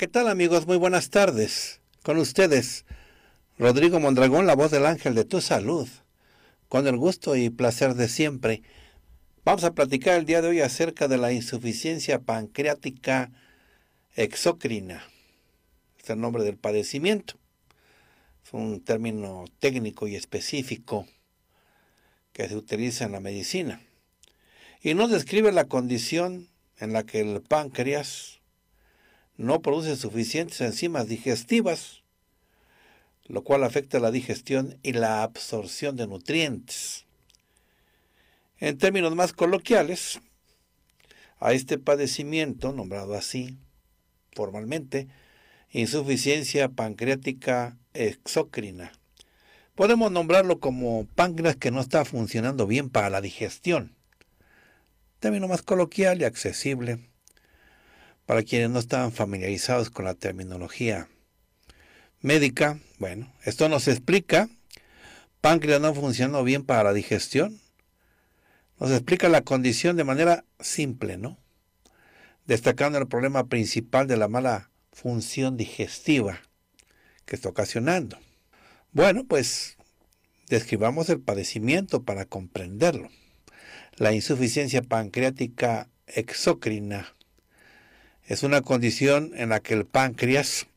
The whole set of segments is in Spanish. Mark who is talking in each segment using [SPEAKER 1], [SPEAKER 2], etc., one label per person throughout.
[SPEAKER 1] ¿qué tal amigos? Muy buenas tardes. Con ustedes, Rodrigo Mondragón, la voz del ángel de tu salud. Con el gusto y placer de siempre, vamos a platicar el día de hoy acerca de la insuficiencia pancreática exocrina. Es el nombre del padecimiento. Es un término técnico y específico que se utiliza en la medicina. Y nos describe la condición en la que el páncreas no produce suficientes enzimas digestivas, lo cual afecta la digestión y la absorción de nutrientes. En términos más coloquiales, a este padecimiento, nombrado así formalmente, insuficiencia pancreática exócrina, podemos nombrarlo como páncreas que no está funcionando bien para la digestión. Término más coloquial y accesible para quienes no estaban familiarizados con la terminología médica. Bueno, esto nos explica, páncreas no funcionó bien para la digestión. Nos explica la condición de manera simple, ¿no? Destacando el problema principal de la mala función digestiva que está ocasionando. Bueno, pues describamos el padecimiento para comprenderlo. La insuficiencia pancreática exócrina es una condición en la que el páncreas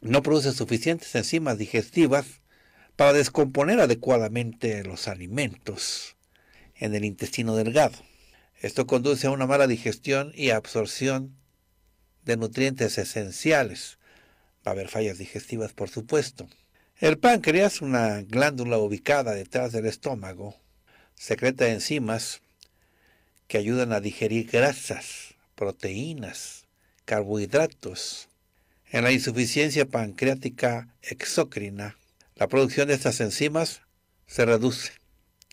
[SPEAKER 1] no produce suficientes enzimas digestivas para descomponer adecuadamente los alimentos en el intestino delgado. Esto conduce a una mala digestión y absorción de nutrientes esenciales. Va a haber fallas digestivas, por supuesto. El páncreas, una glándula ubicada detrás del estómago, secreta enzimas que ayudan a digerir grasas proteínas, carbohidratos. En la insuficiencia pancreática exócrina, la producción de estas enzimas se reduce,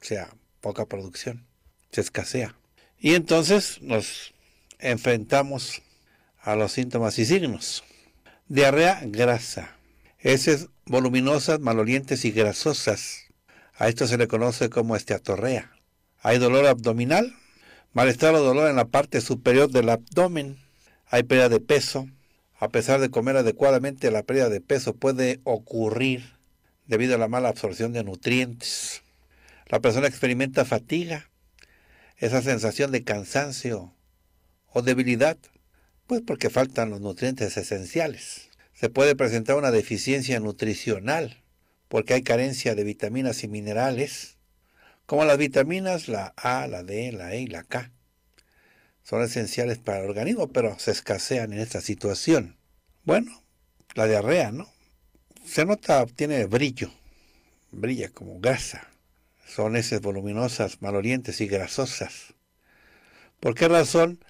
[SPEAKER 1] o sea, poca producción, se escasea. Y entonces nos enfrentamos a los síntomas y signos. Diarrea grasa, heces voluminosas, malolientes y grasosas. A esto se le conoce como esteatorrea. Hay dolor abdominal Malestar o dolor en la parte superior del abdomen. Hay pérdida de peso. A pesar de comer adecuadamente, la pérdida de peso puede ocurrir debido a la mala absorción de nutrientes. La persona experimenta fatiga, esa sensación de cansancio o debilidad, pues porque faltan los nutrientes esenciales. Se puede presentar una deficiencia nutricional porque hay carencia de vitaminas y minerales como las vitaminas, la A, la D, la E y la K. Son esenciales para el organismo, pero se escasean en esta situación. Bueno, la diarrea, ¿no? Se nota, tiene brillo, brilla como grasa. Son heces voluminosas, malolientes y grasosas. ¿Por qué razón?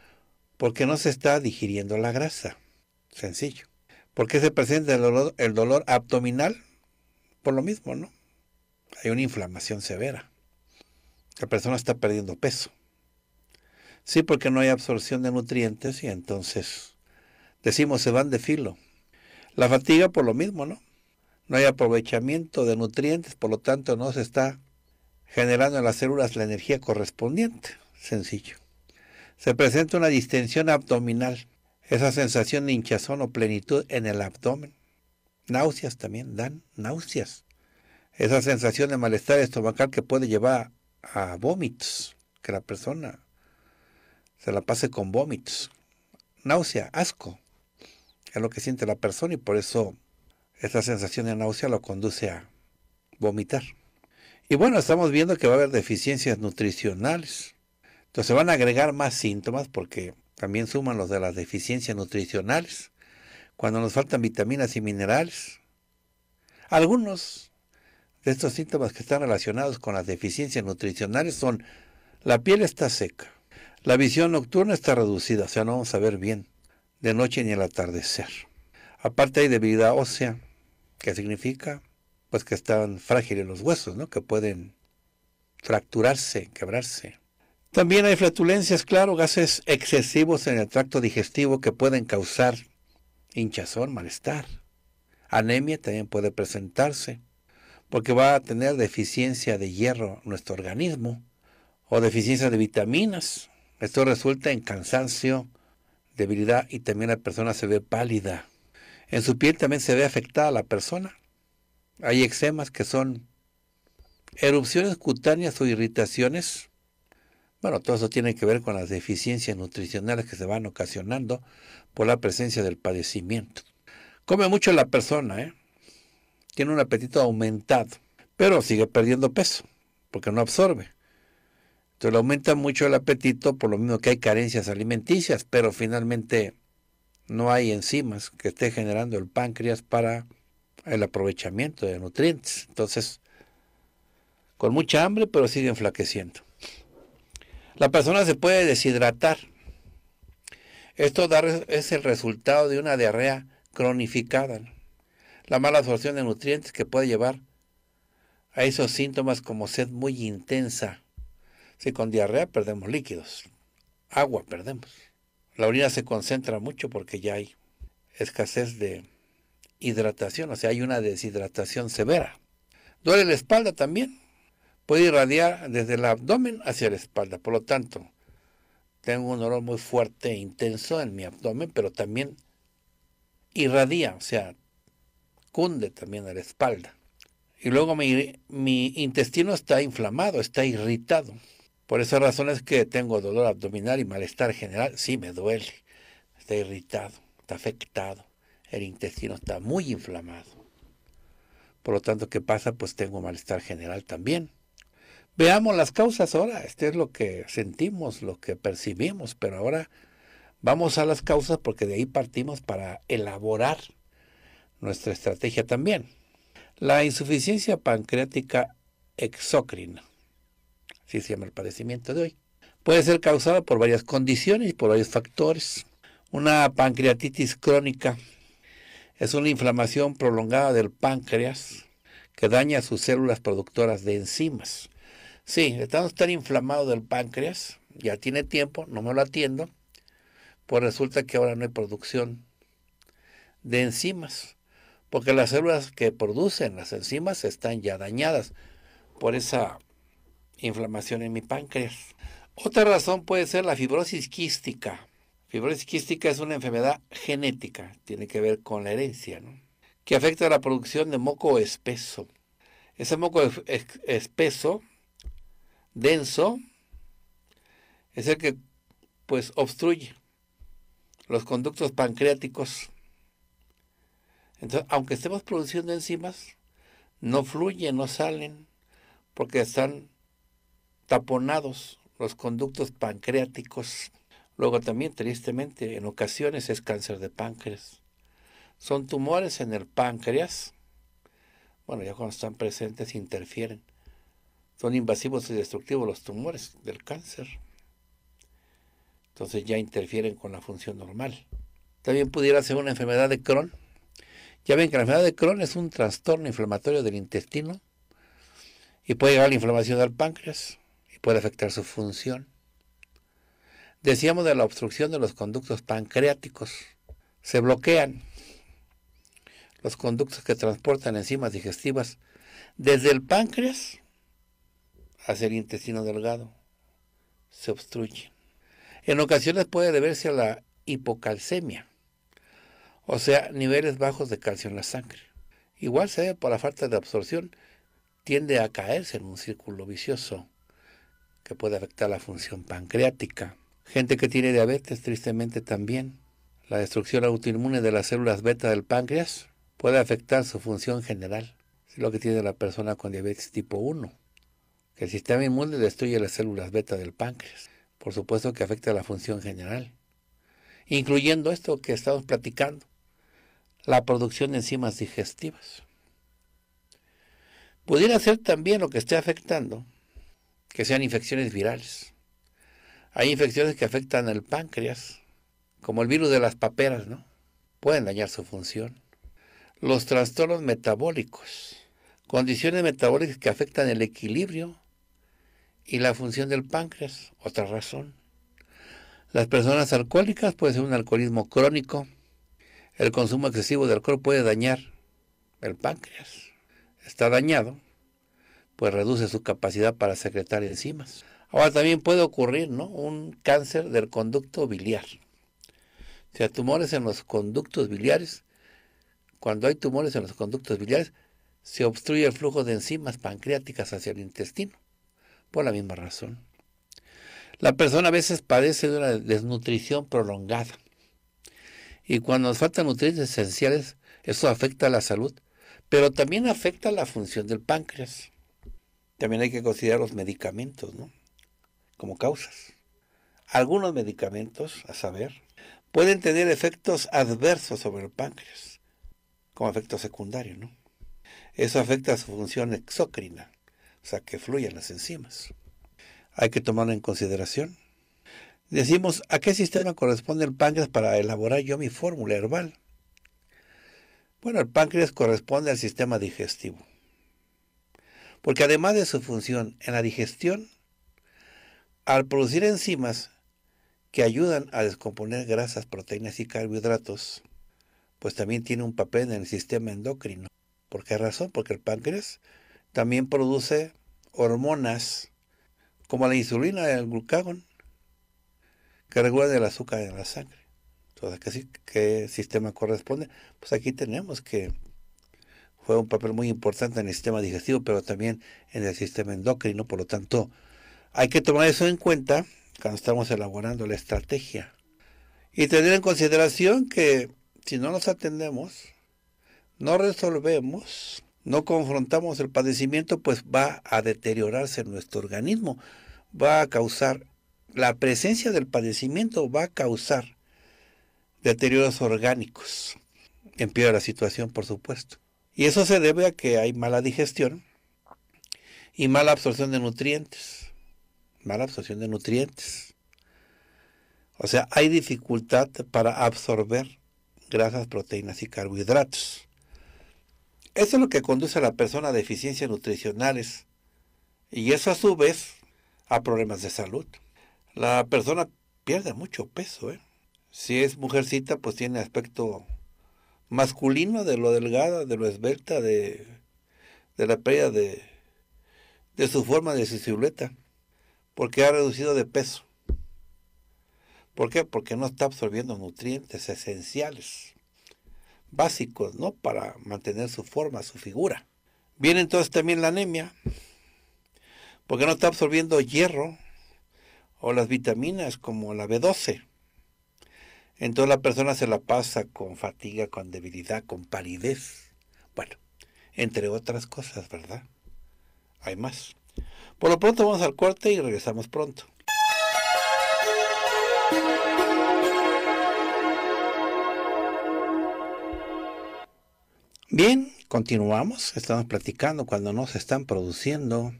[SPEAKER 1] Porque no se está digiriendo la grasa. Sencillo. ¿Por qué se presenta dolor, el dolor abdominal? Por lo mismo, ¿no? Hay una inflamación severa la persona está perdiendo peso. Sí, porque no hay absorción de nutrientes y entonces decimos se van de filo. La fatiga por lo mismo, ¿no? No hay aprovechamiento de nutrientes, por lo tanto no se está generando en las células la energía correspondiente. Sencillo. Se presenta una distensión abdominal, esa sensación de hinchazón o plenitud en el abdomen. Náuseas también dan, náuseas. Esa sensación de malestar estomacal que puede llevar a vómitos, que la persona se la pase con vómitos, náusea, asco. Es lo que siente la persona y por eso esta sensación de náusea lo conduce a vomitar. Y bueno, estamos viendo que va a haber deficiencias nutricionales. Entonces van a agregar más síntomas porque también suman los de las deficiencias nutricionales. Cuando nos faltan vitaminas y minerales. Algunos estos síntomas que están relacionados con las deficiencias nutricionales son la piel está seca, la visión nocturna está reducida, o sea, no vamos a ver bien de noche ni al atardecer. Aparte hay debilidad ósea, que significa pues que están frágiles los huesos, que pueden fracturarse, quebrarse. También hay flatulencias, claro, gases excesivos en el tracto digestivo que pueden causar hinchazón, malestar. Anemia también puede presentarse porque va a tener deficiencia de hierro nuestro organismo o deficiencia de vitaminas. Esto resulta en cansancio, debilidad y también la persona se ve pálida. En su piel también se ve afectada la persona. Hay eczemas que son erupciones cutáneas o irritaciones. Bueno, todo eso tiene que ver con las deficiencias nutricionales que se van ocasionando por la presencia del padecimiento. Come mucho la persona, ¿eh? tiene un apetito aumentado, pero sigue perdiendo peso porque no absorbe. Entonces le aumenta mucho el apetito, por lo mismo que hay carencias alimenticias, pero finalmente no hay enzimas que esté generando el páncreas para el aprovechamiento de nutrientes. Entonces, con mucha hambre, pero sigue enflaqueciendo. La persona se puede deshidratar. Esto es el resultado de una diarrea cronificada la mala absorción de nutrientes que puede llevar a esos síntomas como sed muy intensa. Si con diarrea perdemos líquidos, agua perdemos. La orina se concentra mucho porque ya hay escasez de hidratación, o sea, hay una deshidratación severa. Duele la espalda también. Puede irradiar desde el abdomen hacia la espalda. Por lo tanto, tengo un olor muy fuerte e intenso en mi abdomen, pero también irradia, o sea, cunde también a la espalda. Y luego mi, mi intestino está inflamado, está irritado. Por esas razones que tengo dolor abdominal y malestar general, sí me duele. Está irritado, está afectado. El intestino está muy inflamado. Por lo tanto, ¿qué pasa? Pues tengo malestar general también. Veamos las causas ahora. Este es lo que sentimos, lo que percibimos, pero ahora vamos a las causas porque de ahí partimos para elaborar nuestra estrategia también. La insuficiencia pancreática exócrina, así se llama el padecimiento de hoy, puede ser causada por varias condiciones y por varios factores. Una pancreatitis crónica es una inflamación prolongada del páncreas que daña sus células productoras de enzimas. Si, estamos tan inflamado del páncreas, ya tiene tiempo, no me lo atiendo, pues resulta que ahora no hay producción de enzimas porque las células que producen las enzimas están ya dañadas por esa inflamación en mi páncreas. Otra razón puede ser la fibrosis quística. Fibrosis quística es una enfermedad genética, tiene que ver con la herencia, que afecta a la producción de moco espeso. Ese moco espeso, denso, es el que pues obstruye los conductos pancreáticos entonces, aunque estemos produciendo enzimas, no fluyen, no salen, porque están taponados los conductos pancreáticos. Luego también, tristemente, en ocasiones es cáncer de páncreas. Son tumores en el páncreas. Bueno, ya cuando están presentes interfieren. Son invasivos y destructivos los tumores del cáncer. Entonces ya interfieren con la función normal. También pudiera ser una enfermedad de Crohn, ya ven que la enfermedad de Crohn es un trastorno inflamatorio del intestino y puede llegar a la inflamación del páncreas y puede afectar su función. Decíamos de la obstrucción de los conductos pancreáticos. Se bloquean los conductos que transportan enzimas digestivas desde el páncreas hacia el intestino delgado. Se obstruyen. En ocasiones puede deberse a la hipocalcemia, o sea, niveles bajos de calcio en la sangre. Igual se ve por la falta de absorción, tiende a caerse en un círculo vicioso que puede afectar la función pancreática. Gente que tiene diabetes, tristemente también. La destrucción autoinmune de las células beta del páncreas puede afectar su función general. Es lo que tiene la persona con diabetes tipo 1. Que el sistema inmune destruye las células beta del páncreas. Por supuesto que afecta la función general. Incluyendo esto que estamos platicando, la producción de enzimas digestivas. Pudiera ser también lo que esté afectando, que sean infecciones virales. Hay infecciones que afectan al páncreas, como el virus de las paperas, ¿no? Pueden dañar su función. Los trastornos metabólicos, condiciones metabólicas que afectan el equilibrio y la función del páncreas, otra razón. Las personas alcohólicas puede ser un alcoholismo crónico, el consumo excesivo de alcohol puede dañar el páncreas. Está dañado, pues reduce su capacidad para secretar enzimas. Ahora también puede ocurrir ¿no? un cáncer del conducto biliar. O sea, tumores en los conductos biliares, cuando hay tumores en los conductos biliares, se obstruye el flujo de enzimas pancreáticas hacia el intestino, por la misma razón. La persona a veces padece de una desnutrición prolongada. Y cuando nos faltan nutrientes esenciales, eso afecta a la salud, pero también afecta la función del páncreas. También hay que considerar los medicamentos, ¿no? Como causas. Algunos medicamentos, a saber, pueden tener efectos adversos sobre el páncreas, como efecto secundario, ¿no? Eso afecta a su función exócrina, o sea, que fluyan las enzimas. Hay que tomarlo en consideración. Decimos, ¿a qué sistema corresponde el páncreas para elaborar yo mi fórmula herbal? Bueno, el páncreas corresponde al sistema digestivo. Porque además de su función en la digestión, al producir enzimas que ayudan a descomponer grasas, proteínas y carbohidratos, pues también tiene un papel en el sistema endocrino. ¿Por qué razón? Porque el páncreas también produce hormonas como la insulina y el glucagón que regulan el azúcar en la sangre. Entonces, ¿qué, sistema corresponde? Pues aquí tenemos que fue un papel muy importante en el sistema digestivo, pero también en el sistema endocrino. Por lo tanto, hay que tomar eso en cuenta cuando estamos elaborando la estrategia. Y tener en consideración que si no nos atendemos, no resolvemos, no confrontamos el padecimiento, pues va a deteriorarse nuestro organismo, va a causar la presencia del padecimiento va a causar deterioros orgánicos. Empeora la situación, por supuesto. Y eso se debe a que hay mala digestión y mala absorción de nutrientes. Mala absorción de nutrientes. O sea, hay dificultad para absorber grasas, proteínas y carbohidratos. Eso es lo que conduce a la persona a deficiencias nutricionales y eso a su vez a problemas de salud la persona pierde mucho peso. ¿eh? Si es mujercita, pues tiene aspecto masculino de lo delgada, de lo esbelta, de, la pelea de, de su forma de su silueta, porque ha reducido de peso. ¿Por qué? Porque no está absorbiendo nutrientes esenciales, básicos, ¿no? Para mantener su forma, su figura. Viene entonces también la anemia, porque no está absorbiendo hierro, o las vitaminas como la B12. Entonces la persona se la pasa con fatiga, con debilidad, con palidez. Bueno, entre otras cosas, ¿verdad? Hay más. Por lo pronto vamos al corte y regresamos pronto. Bien, continuamos. Estamos platicando cuando no se están produciendo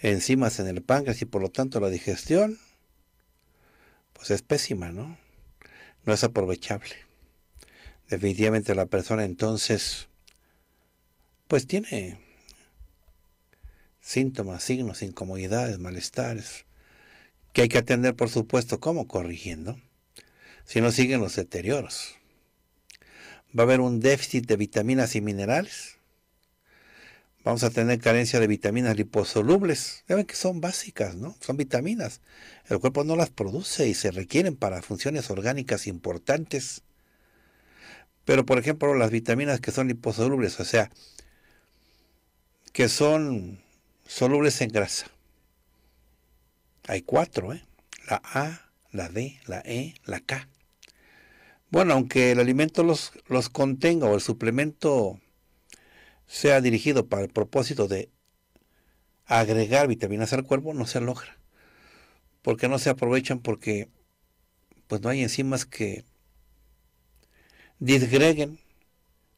[SPEAKER 1] enzimas en el páncreas y por lo tanto la digestión, pues es pésima, ¿no? No es aprovechable. Definitivamente la persona entonces, pues tiene síntomas, signos, incomodidades, malestares, que hay que atender, por supuesto, ¿cómo? corrigiendo, si no siguen los deterioros. Va a haber un déficit de vitaminas y minerales, vamos a tener carencia de vitaminas liposolubles. Ya ven que son básicas, ¿no? Son vitaminas. El cuerpo no las produce y se requieren para funciones orgánicas importantes. Pero, por ejemplo, las vitaminas que son liposolubles, o sea, que son solubles en grasa. Hay cuatro, ¿eh? La A, la D, la E, la K. Bueno, aunque el alimento los, los contenga o el suplemento sea dirigido para el propósito de agregar vitaminas al cuerpo, no se logra. Porque no se aprovechan porque pues no hay enzimas que disgreguen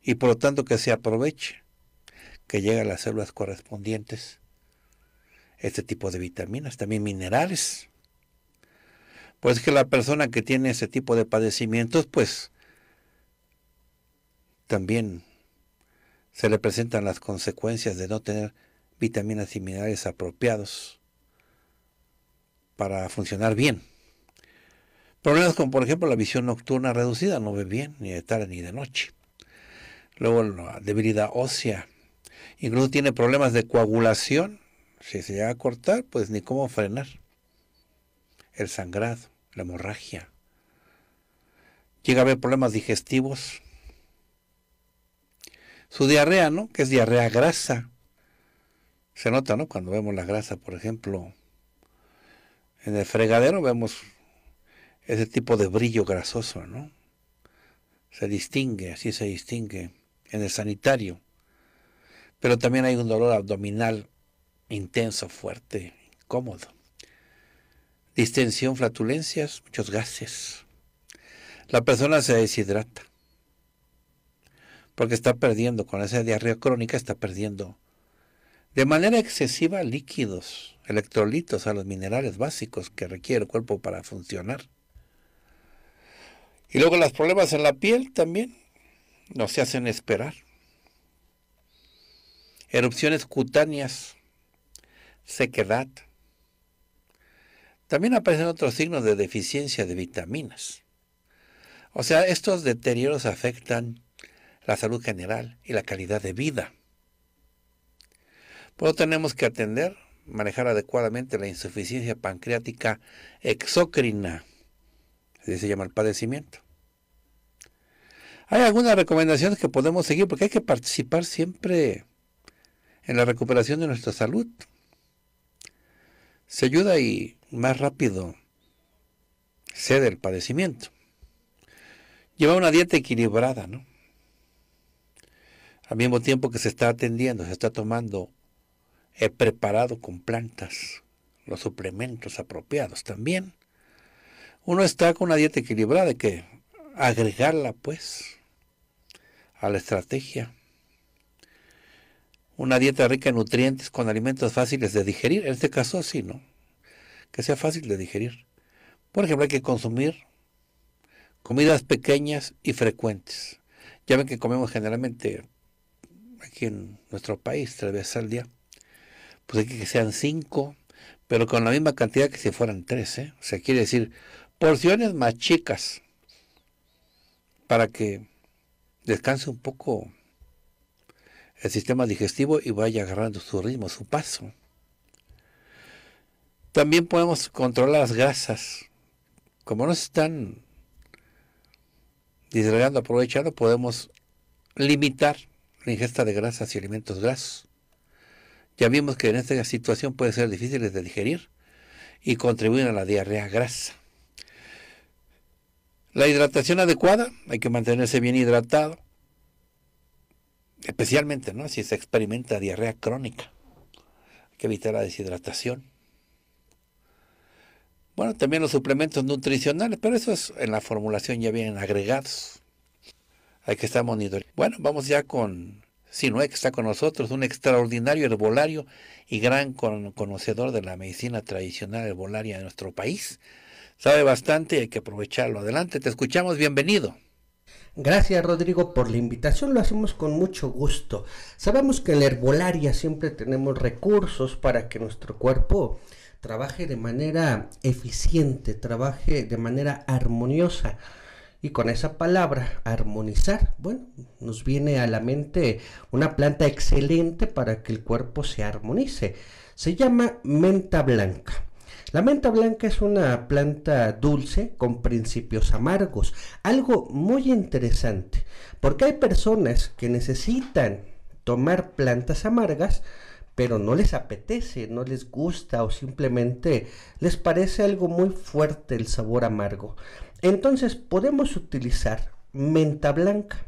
[SPEAKER 1] y por lo tanto que se aproveche, que lleguen a las células correspondientes este tipo de vitaminas, también minerales. Pues que la persona que tiene ese tipo de padecimientos, pues también se le presentan las consecuencias de no tener vitaminas y minerales apropiados para funcionar bien. Problemas como por ejemplo la visión nocturna reducida, no ve bien ni de tarde ni de noche. Luego la debilidad ósea, incluso tiene problemas de coagulación, si se llega a cortar, pues ni cómo frenar. El sangrado, la hemorragia. Llega a haber problemas digestivos, su diarrea, ¿no? Que es diarrea grasa. Se nota, ¿no? Cuando vemos la grasa, por ejemplo, en el fregadero vemos ese tipo de brillo grasoso, ¿no? Se distingue, así se distingue en el sanitario. Pero también hay un dolor abdominal intenso, fuerte, incómodo. Distensión, flatulencias, muchos gases. La persona se deshidrata porque está perdiendo, con esa diarrea crónica está perdiendo de manera excesiva líquidos, electrolitos, a los minerales básicos que requiere el cuerpo para funcionar. Y luego los problemas en la piel también no se hacen esperar. Erupciones cutáneas, sequedad. También aparecen otros signos de deficiencia de vitaminas. O sea, estos deterioros afectan la salud general y la calidad de vida. Por eso tenemos que atender, manejar adecuadamente la insuficiencia pancreática exócrina, así se llama el padecimiento. Hay algunas recomendaciones que podemos seguir porque hay que participar siempre en la recuperación de nuestra salud. Se ayuda y más rápido cede el padecimiento. Lleva una dieta equilibrada, ¿no? al mismo tiempo que se está atendiendo, se está tomando he preparado con plantas los suplementos apropiados también. Uno está con una dieta equilibrada que agregarla pues a la estrategia. Una dieta rica en nutrientes con alimentos fáciles de digerir, en este caso sí, ¿no? Que sea fácil de digerir. Por ejemplo, hay que consumir comidas pequeñas y frecuentes. Ya ven que comemos generalmente aquí en nuestro país, tres al día, pues hay que que sean cinco, pero con la misma cantidad que si fueran tres, ¿eh? o sea, quiere decir porciones más chicas para que descanse un poco el sistema digestivo y vaya agarrando su ritmo, su paso. También podemos controlar las grasas. Como no se están disgregando, aprovechando, podemos limitar la ingesta de grasas y alimentos grasos. Ya vimos que en esta situación pueden ser difíciles de digerir y contribuyen a la diarrea grasa. La hidratación adecuada, hay que mantenerse bien hidratado, especialmente ¿no? si se experimenta diarrea crónica. Hay que evitar la deshidratación. Bueno, también los suplementos nutricionales, pero eso es en la formulación ya vienen agregados hay que estar Bueno, vamos ya con Sinue, que está con nosotros, un extraordinario herbolario y gran conocedor de la medicina tradicional herbolaria de nuestro país. Sabe bastante hay que aprovecharlo. Adelante, te escuchamos, bienvenido.
[SPEAKER 2] Gracias Rodrigo por la invitación, lo hacemos con mucho gusto. Sabemos que en la herbolaria siempre tenemos recursos para que nuestro cuerpo trabaje de manera eficiente, trabaje de manera armoniosa. Y con esa palabra, armonizar, bueno, nos viene a la mente una planta excelente para que el cuerpo se armonice. Se llama menta blanca. La menta blanca es una planta dulce con principios amargos, algo muy interesante, porque hay personas que necesitan tomar plantas amargas, pero no les apetece, no les gusta o simplemente les parece algo muy fuerte el sabor amargo. Entonces podemos utilizar menta blanca.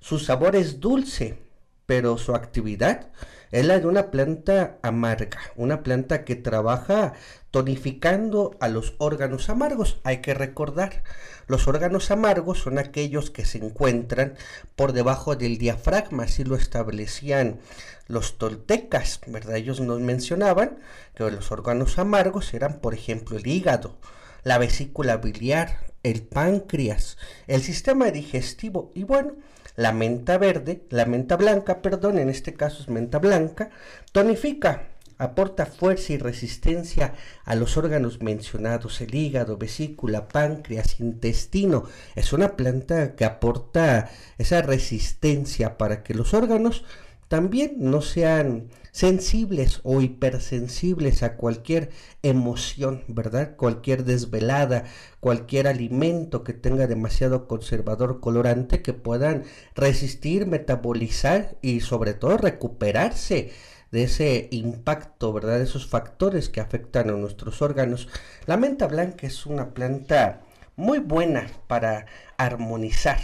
[SPEAKER 2] Su sabor es dulce, pero su actividad es la de una planta amarga, una planta que trabaja tonificando a los órganos amargos. Hay que recordar, los órganos amargos son aquellos que se encuentran por debajo del diafragma, así lo establecían los toltecas, ¿verdad? Ellos nos mencionaban que los órganos amargos eran, por ejemplo, el hígado, la vesícula biliar, el páncreas, el sistema digestivo y bueno, la menta verde, la menta blanca, perdón, en este caso es menta blanca, tonifica, aporta fuerza y resistencia a los órganos mencionados, el hígado, vesícula, páncreas, intestino. Es una planta que aporta esa resistencia para que los órganos también no sean sensibles o hipersensibles a cualquier emoción, ¿verdad? Cualquier desvelada, cualquier alimento que tenga demasiado conservador colorante que puedan resistir, metabolizar y sobre todo recuperarse de ese impacto, ¿verdad? De esos factores que afectan a nuestros órganos. La menta blanca es una planta muy buena para armonizar,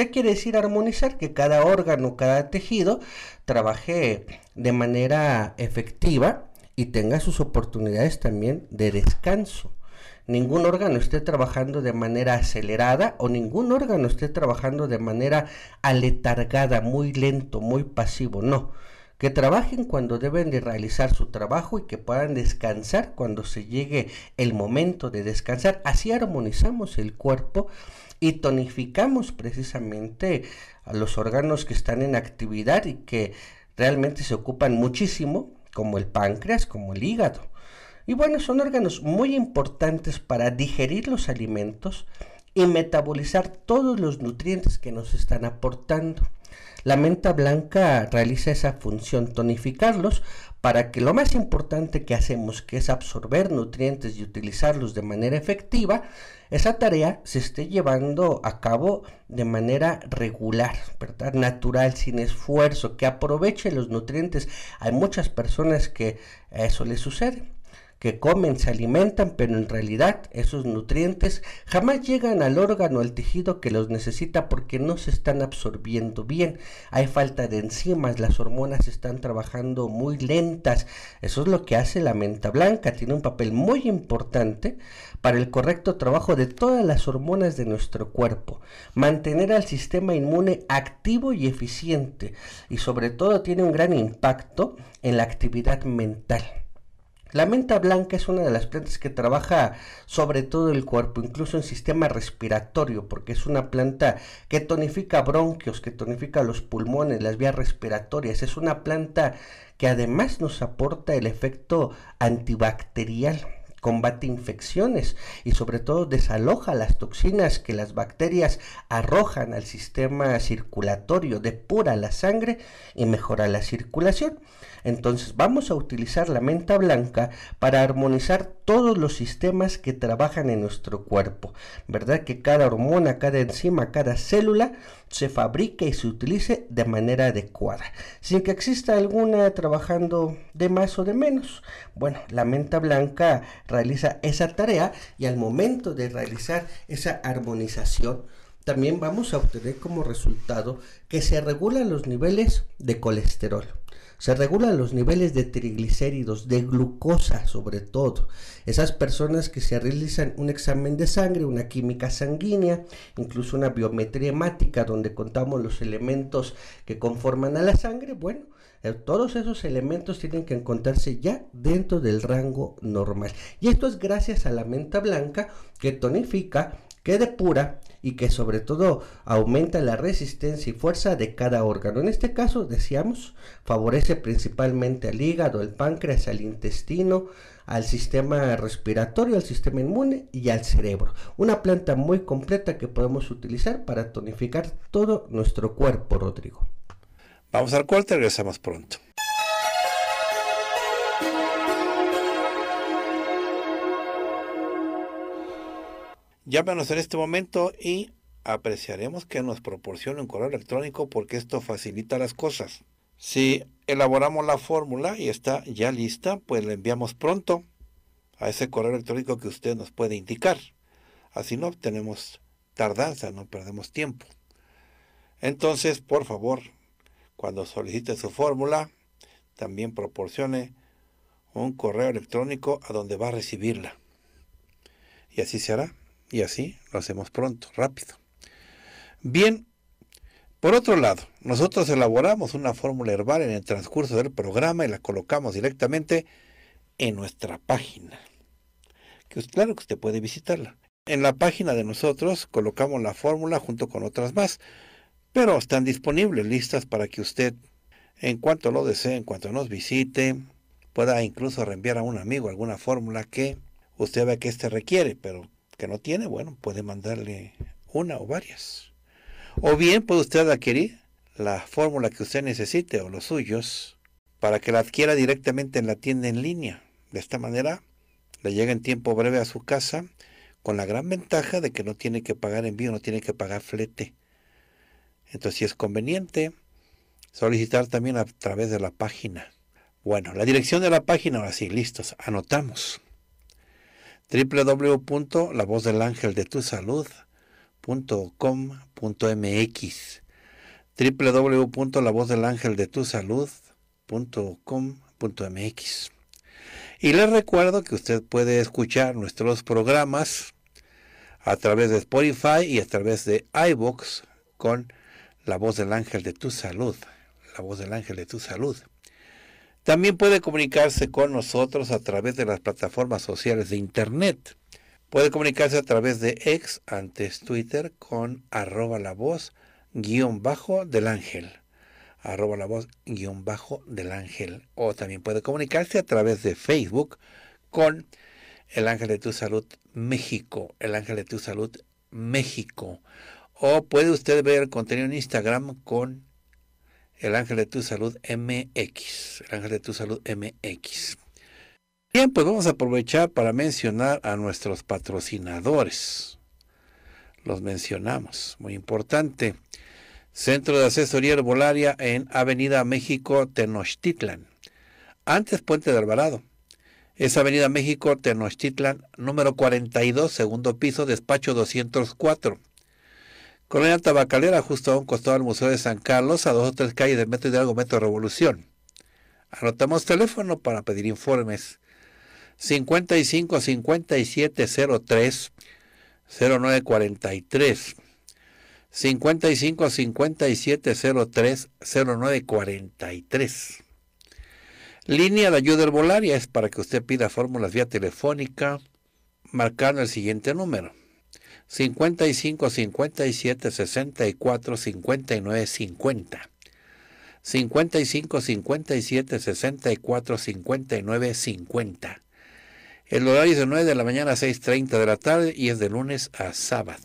[SPEAKER 2] ¿Qué quiere decir armonizar? Que cada órgano, cada tejido trabaje de manera efectiva y tenga sus oportunidades también de descanso. Ningún órgano esté trabajando de manera acelerada o ningún órgano esté trabajando de manera aletargada, muy lento, muy pasivo. No, que trabajen cuando deben de realizar su trabajo y que puedan descansar cuando se llegue el momento de descansar. Así armonizamos el cuerpo y tonificamos precisamente a los órganos que están en actividad y que realmente se ocupan muchísimo, como el páncreas, como el hígado. Y bueno, son órganos muy importantes para digerir los alimentos y metabolizar todos los nutrientes que nos están aportando. La menta blanca realiza esa función, tonificarlos para que lo más importante que hacemos, que es absorber nutrientes y utilizarlos de manera efectiva, esa tarea se esté llevando a cabo de manera regular, ¿verdad? Natural, sin esfuerzo, que aproveche los nutrientes. Hay muchas personas que eso les sucede que comen, se alimentan, pero en realidad esos nutrientes jamás llegan al órgano, al tejido que los necesita porque no se están absorbiendo bien. Hay falta de enzimas, las hormonas están trabajando muy lentas. Eso es lo que hace la menta blanca. Tiene un papel muy importante para el correcto trabajo de todas las hormonas de nuestro cuerpo. Mantener al sistema inmune activo y eficiente. Y sobre todo tiene un gran impacto en la actividad mental. La menta blanca es una de las plantas que trabaja sobre todo el cuerpo, incluso en sistema respiratorio, porque es una planta que tonifica bronquios, que tonifica los pulmones, las vías respiratorias. Es una planta que además nos aporta el efecto antibacterial combate infecciones y sobre todo desaloja las toxinas que las bacterias arrojan al sistema circulatorio, depura la sangre y mejora la circulación. Entonces vamos a utilizar la menta blanca para armonizar todos los sistemas que trabajan en nuestro cuerpo, ¿verdad? Que cada hormona, cada enzima, cada célula se fabrique y se utilice de manera adecuada, sin que exista alguna trabajando de más o de menos. Bueno, la menta blanca realiza esa tarea y al momento de realizar esa armonización, también vamos a obtener como resultado que se regulan los niveles de colesterol. Se regulan los niveles de triglicéridos, de glucosa sobre todo. Esas personas que se realizan un examen de sangre, una química sanguínea, incluso una biometría hemática donde contamos los elementos que conforman a la sangre, bueno, eh, todos esos elementos tienen que encontrarse ya dentro del rango normal. Y esto es gracias a la menta blanca que tonifica, que depura, y que sobre todo aumenta la resistencia y fuerza de cada órgano. En este caso, decíamos, favorece principalmente al hígado, al páncreas, al intestino, al sistema respiratorio, al sistema inmune y al cerebro. Una planta muy completa que podemos utilizar para tonificar todo nuestro cuerpo, Rodrigo. Vamos al y regresamos pronto.
[SPEAKER 1] Llámenos en este momento y apreciaremos que nos proporcione un correo electrónico porque esto facilita las cosas. Si elaboramos la fórmula y está ya lista, pues la enviamos pronto a ese correo electrónico que usted nos puede indicar. Así no obtenemos tardanza, no perdemos tiempo. Entonces, por favor, cuando solicite su fórmula, también proporcione un correo electrónico a donde va a recibirla. Y así se hará. Y así lo hacemos pronto, rápido. Bien, por otro lado, nosotros elaboramos una fórmula herbal en el transcurso del programa y la colocamos directamente en nuestra página. Que claro que usted puede visitarla. En la página de nosotros colocamos la fórmula junto con otras más, pero están disponibles listas para que usted, en cuanto lo desee, en cuanto nos visite, pueda incluso reenviar a un amigo alguna fórmula que usted vea que éste requiere, pero que no tiene, bueno, puede mandarle una o varias. O bien puede usted adquirir la fórmula que usted necesite o los suyos para que la adquiera directamente en la tienda en línea. De esta manera le llega en tiempo breve a su casa con la gran ventaja de que no tiene que pagar envío, no tiene que pagar flete. Entonces, si es conveniente, solicitar también a través de la página. Bueno, la dirección de la página, ahora sí, listos, anotamos www.lavozdelangeldetusalud.com.mx www.lavozdelangeldetusalud.com.mx Y les recuerdo que usted puede escuchar nuestros programas a través de Spotify y a través de iBox con La Voz del Ángel de Tu Salud. La Voz del Ángel de Tu Salud. También puede comunicarse con nosotros a través de las plataformas sociales de Internet. Puede comunicarse a través de ex, antes Twitter, con arroba la voz guión bajo del ángel. Arroba la voz guión bajo del ángel. O también puede comunicarse a través de Facebook con el ángel de tu salud México. El ángel de tu salud México. O puede usted ver contenido en Instagram con el ángel de tu salud MX. El ángel de tu salud MX. Bien, pues vamos a aprovechar para mencionar a nuestros patrocinadores. Los mencionamos, muy importante. Centro de Asesoría Herbolaria en Avenida México Tenochtitlan. Antes Puente de Alvarado. Es Avenida México Tenochtitlan, número 42, segundo piso, despacho 204. Colonia Tabacalera, justo a un costado del Museo de San Carlos, a dos o tres calles de Metro y de algo Metro Revolución. Anotamos teléfono para pedir informes. 55 5703 0943. 55 5703 0943. Línea de ayuda herbolaria es para que usted pida fórmulas vía telefónica marcando el siguiente número. 55 57 64 59 50. 55 57 64 59 50. El horario es de 9 de la mañana a 6.30 de la tarde y es de lunes a sábado.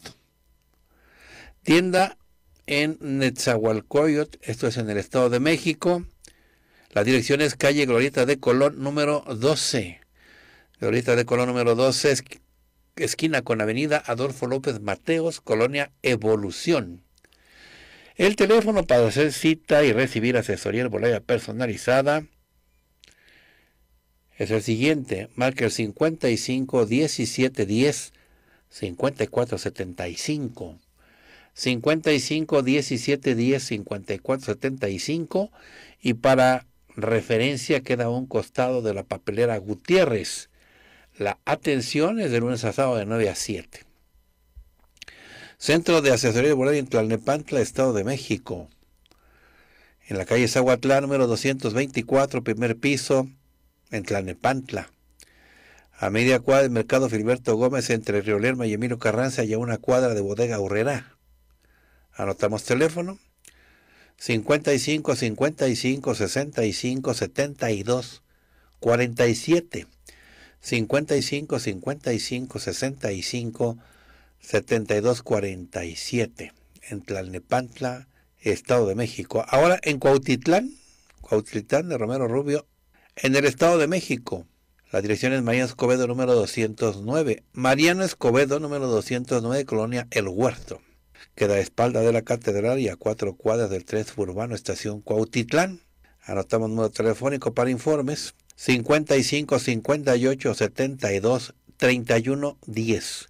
[SPEAKER 1] Tienda en Netzahualcoyot, esto es en el Estado de México. La dirección es calle Glorieta de Colón número 12. Glorieta de Colón número 12 es esquina con Avenida Adolfo López Mateos, Colonia Evolución. El teléfono para hacer cita y recibir asesoría arbolaria personalizada es el siguiente, marca el 55 17 10 54 75. 55 17 10 54 75 y para referencia queda a un costado de la papelera Gutiérrez. La atención es de lunes a sábado de 9 a 7. Centro de Asesoría Bolivia en Tlalnepantla, Estado de México. En la calle Zahuatlán, número 224, primer piso, en Tlalnepantla. A media cuadra del mercado Filiberto Gómez, entre Río Lerma y Emilio Carranza, y a una cuadra de bodega Urrera. Anotamos teléfono. 55 55 65 72 47. 55 55 65 72 47 en Tlalnepantla, Estado de México. Ahora en Cuautitlán, Cuautitlán de Romero Rubio, en el Estado de México. La dirección es Mariano Escobedo número 209. Mariano Escobedo número 209, Colonia El Huerto. Queda a espalda de la catedral y a cuatro cuadras del tren urbano, estación Cuautitlán. Anotamos número telefónico para informes 55 58 72 31 10.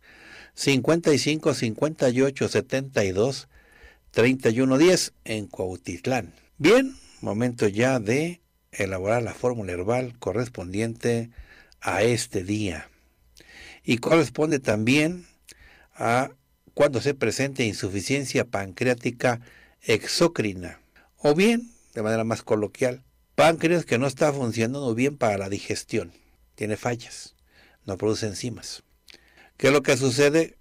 [SPEAKER 1] 55 58 72 31 10 en Cuautitlán. Bien, momento ya de elaborar la fórmula herbal correspondiente a este día y corresponde también a cuando se presente insuficiencia pancreática exócrina o bien, de manera más coloquial, Páncreas que no está funcionando bien para la digestión, tiene fallas, no produce enzimas. ¿Qué es lo que sucede?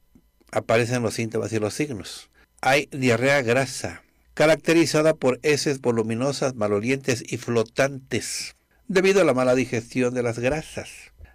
[SPEAKER 1] Aparecen los síntomas y los signos. Hay diarrea grasa, caracterizada por heces voluminosas, malolientes y flotantes, debido a la mala digestión de las grasas.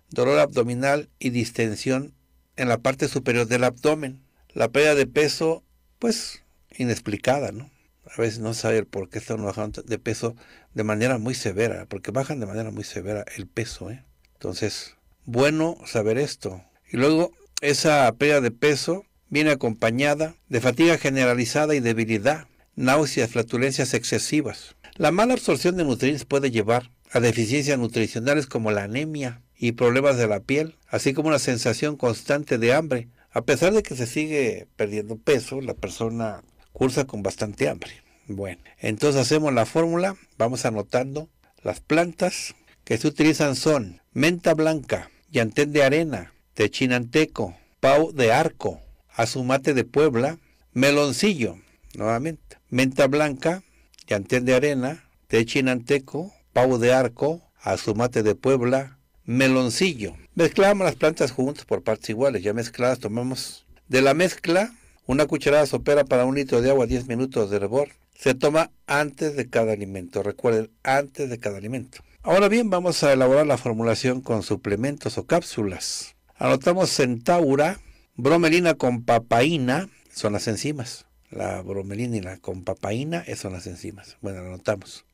[SPEAKER 1] Dolor abdominal y distensión en la parte superior del abdomen. La pérdida de peso, pues, inexplicada, ¿no? a veces no saber por qué están bajando de peso de manera muy severa, porque bajan de manera muy severa el peso. ¿eh? Entonces, bueno saber esto. Y luego, esa pérdida de peso viene acompañada de fatiga generalizada y debilidad, náuseas, flatulencias excesivas. La mala absorción de nutrientes puede llevar a deficiencias nutricionales como la anemia y problemas de la piel, así como una sensación constante de hambre. A pesar de que se sigue perdiendo peso, la persona cursa con bastante hambre. Bueno, entonces hacemos la fórmula, vamos anotando. Las plantas que se utilizan son menta blanca, yantén de arena, techinanteco, pau de arco, azumate de Puebla, meloncillo, nuevamente, menta blanca, yantén de arena, techinanteco, pau de arco, azumate de Puebla, meloncillo. Mezclamos las plantas juntas por partes iguales, ya mezcladas tomamos de la mezcla una cucharada sopera para un litro de agua, 10 minutos de hervor. Se toma antes de cada alimento. Recuerden, antes de cada alimento. Ahora bien, vamos a elaborar la formulación con suplementos o cápsulas. Anotamos centaura, bromelina con papaína, son las enzimas. La bromelina y la con papaína son las enzimas. Bueno, anotamos.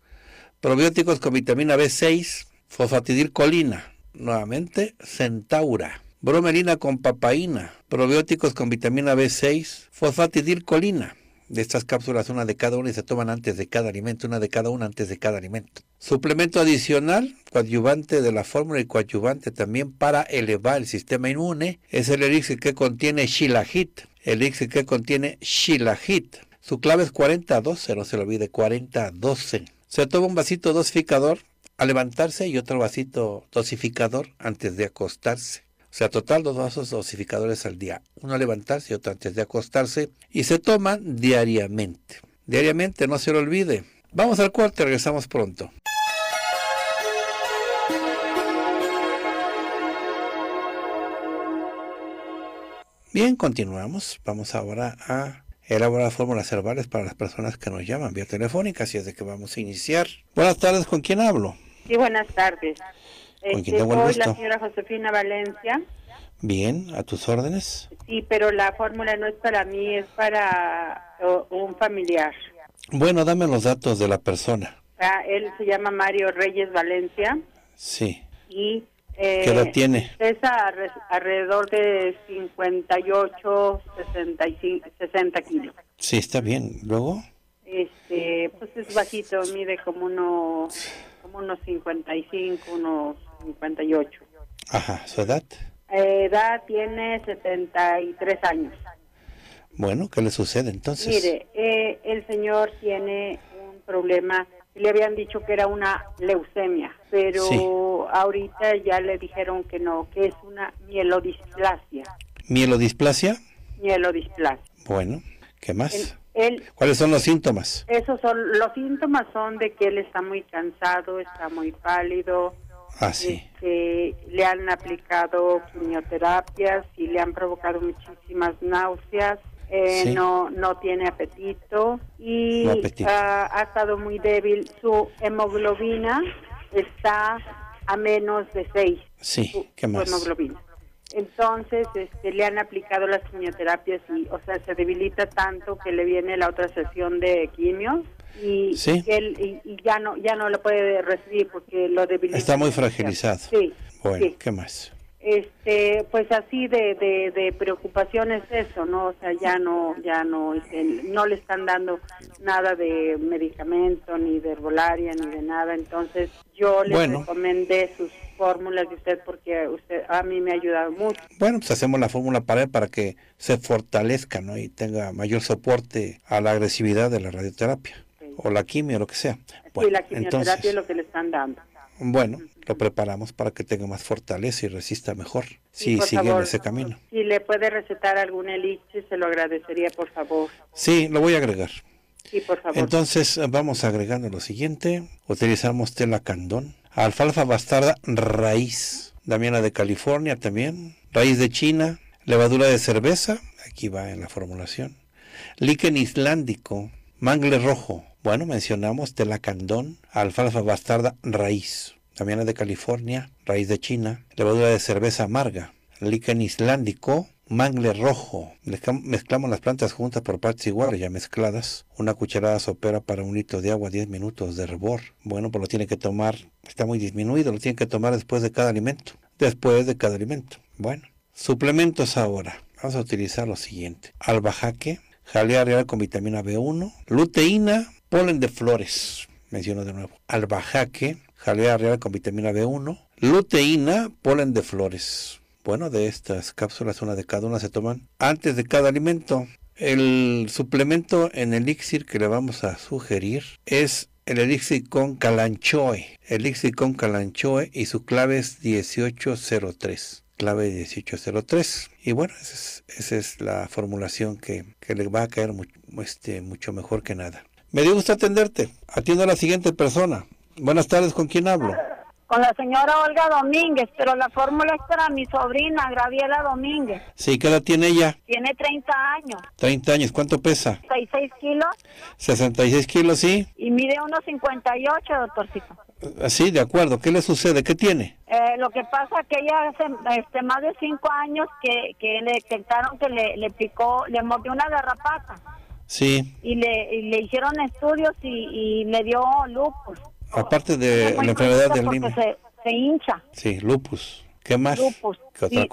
[SPEAKER 1] Probióticos con vitamina B6, fosfatidilcolina, nuevamente centaura bromelina con papaína, probióticos con vitamina B6, fosfatidilcolina. De estas cápsulas, una de cada una y se toman antes de cada alimento, una de cada una antes de cada alimento. Suplemento adicional, coadyuvante de la fórmula y coadyuvante también para elevar el sistema inmune, es el elixir que contiene shilajit. Elixir que contiene shilajit. Su clave es 40-12, no se lo olvide, 4012. Se toma un vasito dosificador al levantarse y otro vasito dosificador antes de acostarse sea, total dos vasos dosificadores al día, uno al levantarse y otro antes de acostarse, y se toman diariamente. Diariamente, no se lo olvide. Vamos al y regresamos pronto. Bien, continuamos. Vamos ahora a elaborar fórmulas herbales para las personas que nos llaman vía telefónica, así es de que vamos a iniciar. Buenas tardes, ¿con quién hablo?
[SPEAKER 3] Sí, buenas tardes. Este, Hola, la señora Josefina Valencia.
[SPEAKER 1] Bien, a tus órdenes.
[SPEAKER 3] Sí, pero la fórmula no es para mí, es para un familiar.
[SPEAKER 1] Bueno, dame los datos de la persona.
[SPEAKER 3] Ah, él se llama Mario Reyes Valencia. Sí. ¿Y qué edad eh, tiene? Es alrededor de 58, 65, 60 kilos.
[SPEAKER 1] Sí, está bien. ¿Luego?
[SPEAKER 3] Este, pues es bajito, mide como uno como unos 55, unos 58.
[SPEAKER 1] Ajá, ¿su edad?
[SPEAKER 3] Eh, edad tiene 73 años.
[SPEAKER 1] Bueno, ¿qué le sucede entonces? Mire,
[SPEAKER 3] eh, el señor tiene un problema. Le habían dicho que era una leucemia, pero ahorita ya le dijeron que no, que es una mielodisplasia.
[SPEAKER 1] ¿Mielodisplasia?
[SPEAKER 3] Mielodisplasia.
[SPEAKER 1] Bueno, ¿qué más? ¿Cuáles son los síntomas?
[SPEAKER 3] Esos son, los síntomas son de que él está muy cansado, está muy pálido, Así. Ah, este, le han aplicado quimioterapias y le han provocado muchísimas náuseas. Eh, no no tiene apetito y ha estado muy débil. Su hemoglobina está a menos de 6.
[SPEAKER 1] Sí, ¿qué más?
[SPEAKER 3] Entonces, este, le han aplicado las quimioterapias y, o sea, se debilita tanto que le viene la otra sesión de quimios y, ya no ya lo puede recibir porque lo debilita. Está muy
[SPEAKER 1] fragilizado. Bueno, ¿qué más?
[SPEAKER 3] Este, pues así de, de, de preocupaciones eso, ¿no? O sea, ya no ya no no le están dando nada de medicamento ni de herbolaria ni de nada, entonces yo le recomendé sus fórmulas de usted porque usted a mí me ha ayudado mucho.
[SPEAKER 1] Bueno, pues hacemos la fórmula para él para que se fortalezca ¿no? y tenga mayor soporte a la agresividad de la radioterapia o la quimio, lo que sea. Bueno, sí, la quimioterapia es
[SPEAKER 3] lo que le están dando.
[SPEAKER 1] Bueno, lo preparamos para que tenga más fortaleza y resista mejor. Sí, sigue en ese camino.
[SPEAKER 3] Si le puede recetar algún elixir, se lo agradecería, por favor.
[SPEAKER 1] Sí, lo voy a agregar. Sí, por favor. Entonces, vamos agregando lo siguiente. Utilizamos tela candón, alfalfa bastarda raíz, damiana de California también, raíz de China, levadura de cerveza, aquí va en la formulación, líquen islandico, mangle rojo, bueno, mencionamos telacandón, alfalfa bastarda raíz, también es de California, raíz de China, levadura de cerveza amarga, líquen islandico, mangle rojo. Mezclamos las plantas juntas por partes iguales, ya mezcladas. Una cucharada sopera para un litro de agua, 10 minutos de hervor. Bueno, pues lo tiene que tomar, está muy disminuido, lo tiene que tomar después de cada alimento. Después de cada alimento. Bueno, suplementos ahora. Vamos a utilizar lo siguiente. Albajaque, jalea real con vitamina B1, luteína, Polen de flores, menciono de nuevo. Albajaque, jalea real con vitamina B1. Luteína, polen de flores. Bueno, de estas cápsulas, una de cada una se toman antes de cada alimento. El suplemento en elixir que le vamos a sugerir es el elixir con calanchoe. Elixir con calanchoe y su clave es 1803 clave 1803. Y bueno, esa es, la formulación que, le va a caer este, mucho mejor que nada. Me dio gusto atenderte. Atiendo a la siguiente persona. Buenas tardes, ¿con quién hablo?
[SPEAKER 4] Con la señora Olga Domínguez, pero la fórmula es para mi sobrina, Graviela Domínguez.
[SPEAKER 1] Sí, ¿qué edad tiene ella?
[SPEAKER 4] Tiene 30 años.
[SPEAKER 1] 30 años, ¿cuánto pesa?
[SPEAKER 4] 66 kilos.
[SPEAKER 1] 66 kilos, sí.
[SPEAKER 4] Y mide unos 58, doctorcito.
[SPEAKER 1] Ah, sí, de acuerdo. ¿Qué le sucede? ¿Qué tiene?
[SPEAKER 4] Eh, lo que pasa es que ella hace este, más de 5 años que, le detectaron que le, le picó, le mordió una garrapata. Sí. Y le, hicieron estudios y, le dio lupus.
[SPEAKER 1] Aparte de la enfermedad del niño. Se, hincha. Sí, lupus. ¿Qué más? Lupus.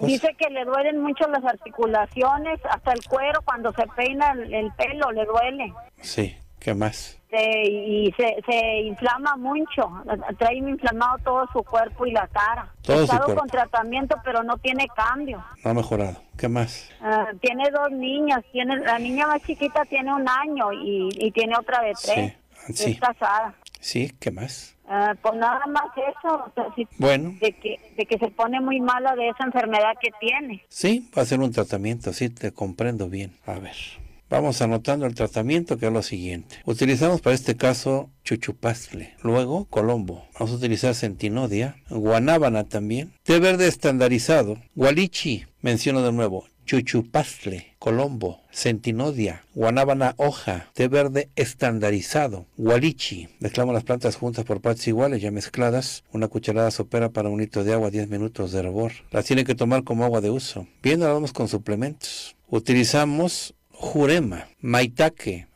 [SPEAKER 1] Dice
[SPEAKER 4] que le duelen mucho las articulaciones, hasta el cuero, cuando se peina el pelo, le duele.
[SPEAKER 1] Sí. ¿Qué más?
[SPEAKER 4] Se, y se, inflama mucho, trae inflamado todo su cuerpo y la cara. ha estado con tratamiento, pero no tiene cambio.
[SPEAKER 1] ha mejorado. ¿Qué más?
[SPEAKER 4] Ah, tiene dos niñas, tiene la niña más chiquita tiene un año y, tiene otra de tres. Sí. casada.
[SPEAKER 1] Sí, ¿qué más?
[SPEAKER 4] Ah, pues nada más eso, bueno. de, que, de que se pone muy mala de esa enfermedad que tiene.
[SPEAKER 1] Sí, va a ser un tratamiento, sí, te comprendo bien. A ver. Vamos anotando el tratamiento que es lo siguiente. Utilizamos para este caso chuchupastle, luego colombo. Vamos a utilizar centinodia, guanábana también, té verde estandarizado, gualichi, menciono de nuevo, chuchupastle, colombo, centinodia, guanábana hoja, té verde estandarizado, gualichi. Mezclamos las plantas juntas por partes iguales, ya mezcladas. Una cucharada sopera para un litro de agua, 10 minutos de hervor. Las tiene que tomar como agua de uso. Bien, ahora vamos con suplementos. Utilizamos jurema, maitaque,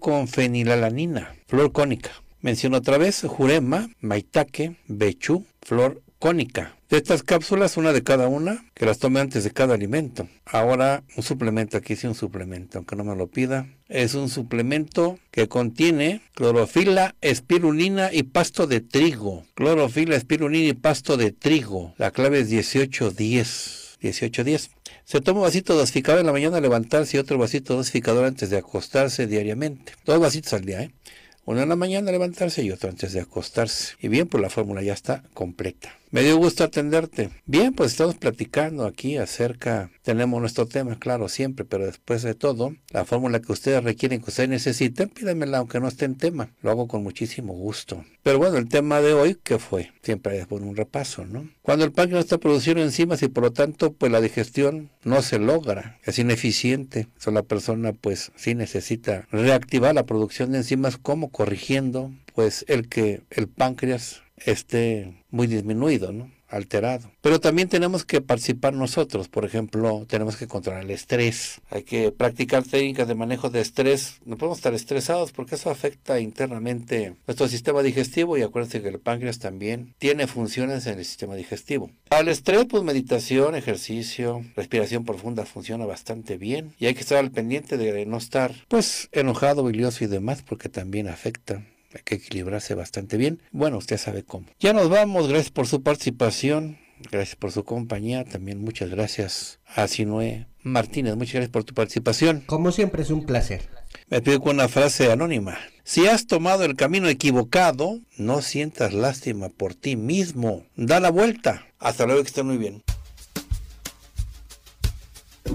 [SPEAKER 1] con fenilalanina, flor cónica. Menciono otra vez jurema, maitaque, bechú, flor cónica. De estas cápsulas, una de cada una, que las tome antes de cada alimento. Ahora, un suplemento, aquí sí un suplemento, aunque no me lo pida. Es un suplemento que contiene clorofila, espirulina y pasto de trigo. Clorofila, espirulina y pasto de trigo. La clave es 1810. 1810. Se toma un vasito dosificador en la mañana al levantarse y otro vasito dosificador antes de acostarse diariamente. Dos vasitos al día, ¿eh? Uno en la mañana levantarse y otro antes de acostarse. Y bien, pues la fórmula ya está completa. Me dio gusto atenderte. Bien, pues estamos platicando aquí acerca, tenemos nuestro tema, claro, siempre, pero después de todo, la fórmula que ustedes requieren, que ustedes necesiten, pídamela aunque no esté en tema. Lo hago con muchísimo gusto. Pero bueno, el tema de hoy, ¿qué fue? Siempre es por un repaso, ¿no? Cuando el páncreas está produciendo enzimas y por lo tanto, pues la digestión no se logra, es ineficiente. Eso la persona, pues, sí necesita reactivar la producción de enzimas, como corrigiendo, pues, el que el páncreas esté muy disminuido, ¿no? alterado. Pero también tenemos que participar nosotros, por ejemplo, tenemos que controlar el estrés, hay que practicar técnicas de manejo de estrés, no podemos estar estresados porque eso afecta internamente nuestro sistema digestivo y acuérdense que el páncreas también tiene funciones en el sistema digestivo. Al estrés, pues meditación, ejercicio, respiración profunda funciona bastante bien y hay que estar al pendiente de no estar pues enojado, bilioso y demás porque también afecta hay que equilibrarse bastante bien. Bueno, usted sabe cómo. Ya nos vamos. Gracias por su participación. Gracias por su compañía. También muchas gracias a Sinue Martínez. Muchas gracias por tu participación. Como siempre, es un placer. Me pido con una frase anónima. Si has tomado el camino equivocado, no sientas lástima por ti mismo. Da la vuelta. Hasta luego, que estén muy bien.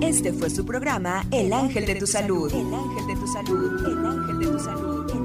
[SPEAKER 3] Este fue su programa El Ángel de tu Salud. El
[SPEAKER 4] Ángel de tu Salud. El Ángel de tu Salud.